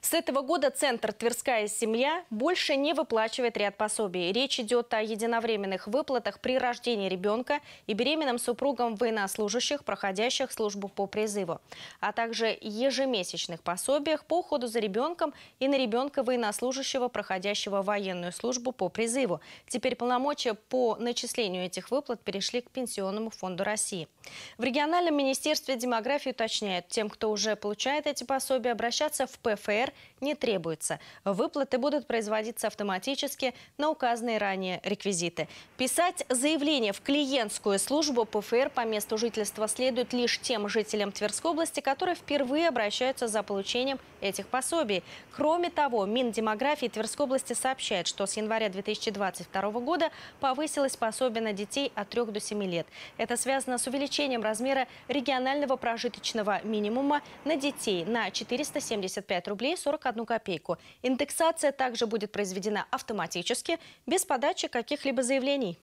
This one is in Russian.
С этого года Центр «Тверская семья» больше не выплачивает ряд пособий. Речь идет о единовременных выплатах при рождении ребенка и беременным супругам военнослужащих, проходящих службу по призыву, а также ежемесячных пособиях по уходу за ребенком и на ребенка военнослужащего, проходящего военную службу по призыву. Теперь полномочия по начислению этих выплат перешли к Пенсионному фонду России. В региональном министерстве демографии уточняют, тем, кто уже получает эти пособия, обращаться в ПФР ФБР не требуется. Выплаты будут производиться автоматически на указанные ранее реквизиты. Писать заявление в клиентскую службу ПФР по месту жительства следует лишь тем жителям Тверской области, которые впервые обращаются за получением этих пособий. Кроме того, Миндемографии Тверской области сообщает, что с января 2022 года повысилось пособие на детей от 3 до 7 лет. Это связано с увеличением размера регионального прожиточного минимума на детей на 475 рублей 41 копейку. Индексация также будет произведена автоматически, без подачи каких-либо заявлений.